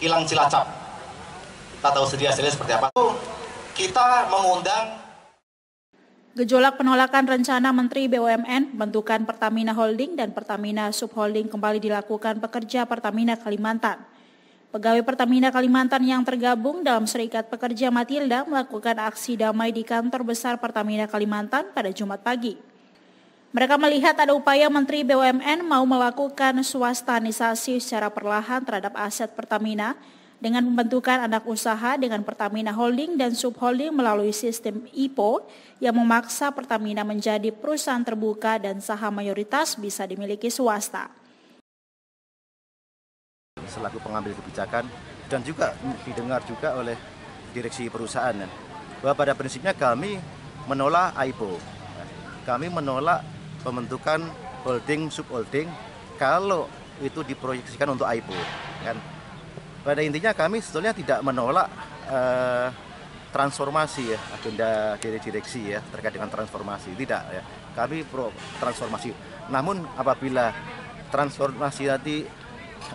kilang Cilacap. Kita tahu sedia hasilnya seperti apa. Kita mengundang Gejolak penolakan rencana Menteri BUMN bentukan Pertamina Holding dan Pertamina Subholding kembali dilakukan pekerja Pertamina Kalimantan. Pegawai Pertamina Kalimantan yang tergabung dalam Serikat Pekerja Matilda melakukan aksi damai di kantor besar Pertamina Kalimantan pada Jumat pagi. Mereka melihat ada upaya Menteri BUMN mau melakukan swastanisasi secara perlahan terhadap aset Pertamina dengan pembentukan anak usaha dengan Pertamina Holding dan Subholding melalui sistem IPO yang memaksa Pertamina menjadi perusahaan terbuka dan saham mayoritas bisa dimiliki swasta. Selaku pengambil kebijakan dan juga didengar juga oleh direksi perusahaan bahwa pada prinsipnya kami menolak IPO. Kami menolak pembentukan holding holding kalau itu diproyeksikan untuk IPO kan pada intinya kami sebetulnya tidak menolak uh, transformasi ya agenda dari direksi ya terkait dengan transformasi tidak ya kami pro transformasi namun apabila transformasi nanti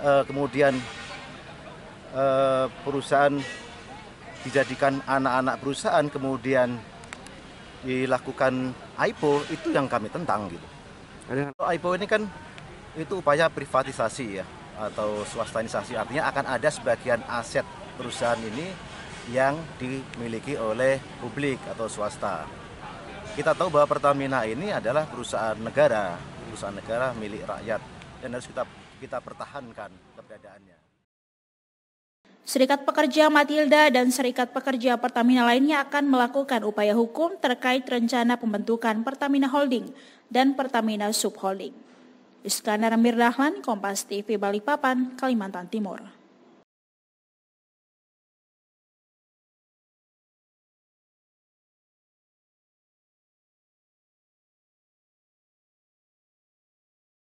uh, kemudian uh, perusahaan dijadikan anak-anak perusahaan kemudian dilakukan IPO itu yang kami tentang gitu. IPO ini kan itu upaya privatisasi ya atau swastanisasi artinya akan ada sebagian aset perusahaan ini yang dimiliki oleh publik atau swasta. Kita tahu bahwa Pertamina ini adalah perusahaan negara, perusahaan negara milik rakyat dan harus kita kita pertahankan keberadaannya. Serikat Pekerja Matilda dan Serikat Pekerja Pertamina lainnya akan melakukan upaya hukum terkait rencana pembentukan Pertamina Holding dan Pertamina Subholding. Iskandar Mirdahlan, Kompas TV Balikpapan, Kalimantan Timur.